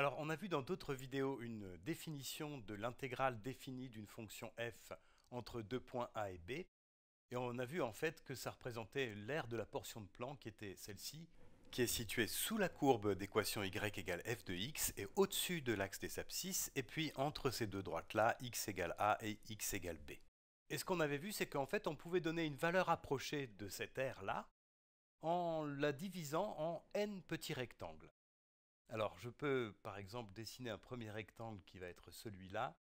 Alors, on a vu dans d'autres vidéos une définition de l'intégrale définie d'une fonction f entre deux points a et b, et on a vu en fait que ça représentait l'aire de la portion de plan qui était celle-ci, qui est située sous la courbe d'équation y égale f de x et au-dessus de l'axe des abscisses, et puis entre ces deux droites-là, x égale a et x égale b. Et ce qu'on avait vu, c'est qu'en fait, on pouvait donner une valeur approchée de cette aire-là en la divisant en n petits rectangles. Alors je peux par exemple dessiner un premier rectangle qui va être celui-là.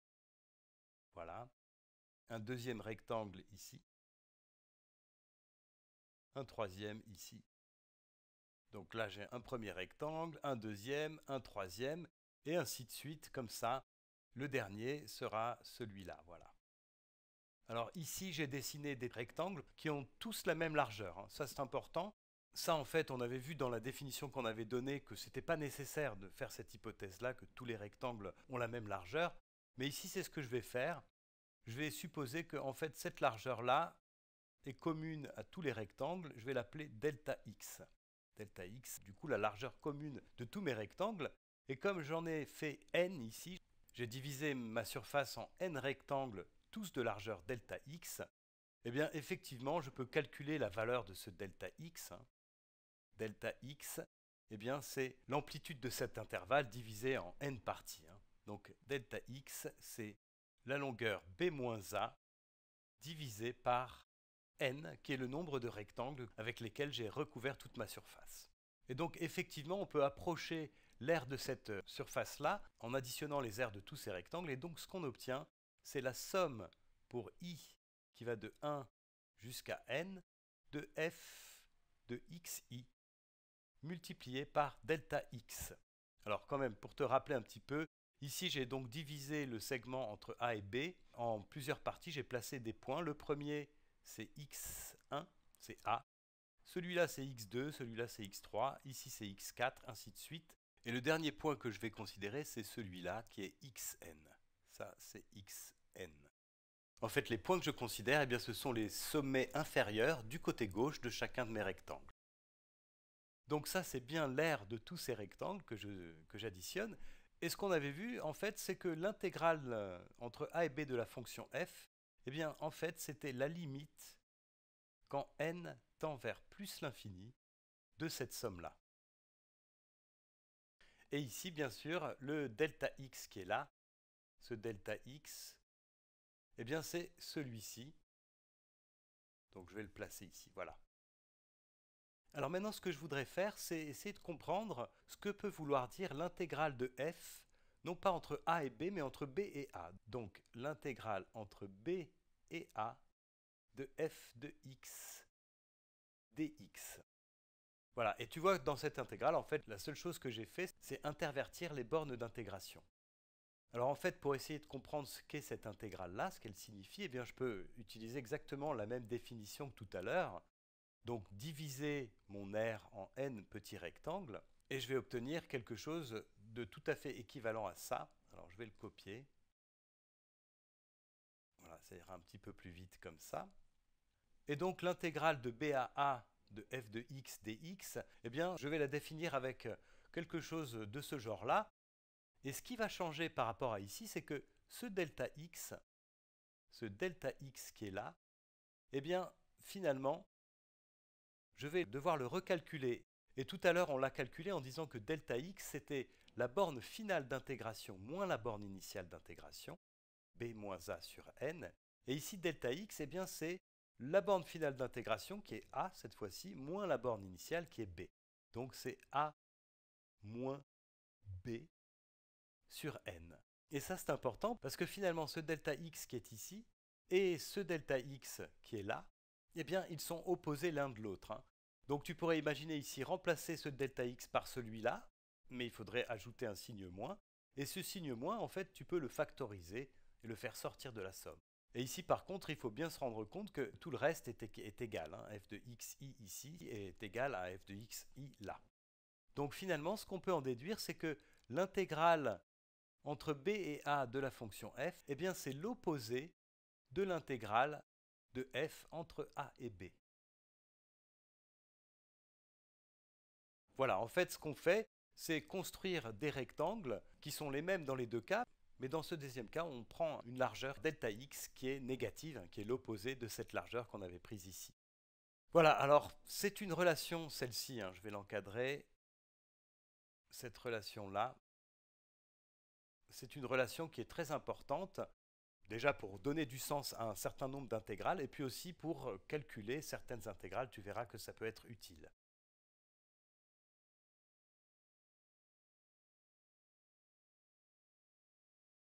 Voilà. Un deuxième rectangle ici. Un troisième ici. Donc là j'ai un premier rectangle, un deuxième, un troisième, et ainsi de suite, comme ça. Le dernier sera celui-là, voilà. Alors ici j'ai dessiné des rectangles qui ont tous la même largeur, hein. ça c'est important, ça, en fait, on avait vu dans la définition qu'on avait donnée que ce n'était pas nécessaire de faire cette hypothèse-là, que tous les rectangles ont la même largeur. Mais ici, c'est ce que je vais faire. Je vais supposer que, en fait, cette largeur-là est commune à tous les rectangles. Je vais l'appeler delta x. Delta x, du coup, la largeur commune de tous mes rectangles. Et comme j'en ai fait n ici, j'ai divisé ma surface en n rectangles, tous de largeur delta x. Eh bien, effectivement, je peux calculer la valeur de ce delta x. Hein, delta x, eh c'est l'amplitude de cet intervalle divisé en n parties. Hein. Donc delta x, c'est la longueur b-a divisé par n, qui est le nombre de rectangles avec lesquels j'ai recouvert toute ma surface. Et donc effectivement, on peut approcher l'aire de cette surface-là en additionnant les aires de tous ces rectangles, et donc ce qu'on obtient, c'est la somme pour i qui va de 1 jusqu'à n de f de xi multiplié par delta x. Alors quand même, pour te rappeler un petit peu, ici j'ai donc divisé le segment entre A et B en plusieurs parties, j'ai placé des points. Le premier c'est x1, c'est A. Celui-là c'est x2, celui-là c'est x3, ici c'est x4, ainsi de suite. Et le dernier point que je vais considérer, c'est celui-là qui est xn. Ça, c'est xn. En fait, les points que je considère, eh bien, ce sont les sommets inférieurs du côté gauche de chacun de mes rectangles. Donc ça, c'est bien l'aire de tous ces rectangles que j'additionne. et ce qu'on avait vu, en fait, c'est que l'intégrale euh, entre a et b de la fonction f, eh bien, en fait, c'était la limite quand n tend vers plus l'infini de cette somme-là. Et ici, bien sûr, le delta x qui est là, ce delta x, eh bien, c'est celui-ci. Donc, je vais le placer ici, voilà. Alors maintenant, ce que je voudrais faire, c'est essayer de comprendre ce que peut vouloir dire l'intégrale de f, non pas entre a et b, mais entre b et a. Donc l'intégrale entre b et a de f de x dx. Voilà, et tu vois que dans cette intégrale, en fait, la seule chose que j'ai fait, c'est intervertir les bornes d'intégration. Alors en fait, pour essayer de comprendre ce qu'est cette intégrale-là, ce qu'elle signifie, eh bien, je peux utiliser exactement la même définition que tout à l'heure, donc diviser mon R en n petits rectangles, et je vais obtenir quelque chose de tout à fait équivalent à ça. Alors je vais le copier. Voilà, ça ira un petit peu plus vite comme ça. Et donc l'intégrale de B de f de x dx, eh bien je vais la définir avec quelque chose de ce genre-là. Et ce qui va changer par rapport à ici, c'est que ce delta x, ce delta x qui est là, eh bien finalement, je vais devoir le recalculer. Et tout à l'heure, on l'a calculé en disant que delta x, c'était la borne finale d'intégration moins la borne initiale d'intégration, b moins a sur n. Et ici, delta x, eh bien, c'est la borne finale d'intégration qui est a, cette fois-ci, moins la borne initiale qui est b. Donc c'est a moins b sur n. Et ça, c'est important parce que finalement, ce delta x qui est ici et ce delta x qui est là, eh bien, ils sont opposés l'un de l'autre. Hein. Donc tu pourrais imaginer ici remplacer ce delta x par celui-là, mais il faudrait ajouter un signe moins, et ce signe moins, en fait, tu peux le factoriser et le faire sortir de la somme. Et ici, par contre, il faut bien se rendre compte que tout le reste est, égal. Hein. f de i ici est égal à f de x i là. Donc finalement, ce qu'on peut en déduire, c'est que l'intégrale entre b et a de la fonction f, eh bien, c'est l'opposé de l'intégrale de f entre a et b. Voilà, en fait, ce qu'on fait, c'est construire des rectangles qui sont les mêmes dans les deux cas, mais dans ce deuxième cas, on prend une largeur delta x qui est négative, hein, qui est l'opposé de cette largeur qu'on avait prise ici. Voilà, alors c'est une relation, celle-ci, hein, je vais l'encadrer. Cette relation-là, c'est une relation qui est très importante Déjà pour donner du sens à un certain nombre d'intégrales et puis aussi pour calculer certaines intégrales, tu verras que ça peut être utile.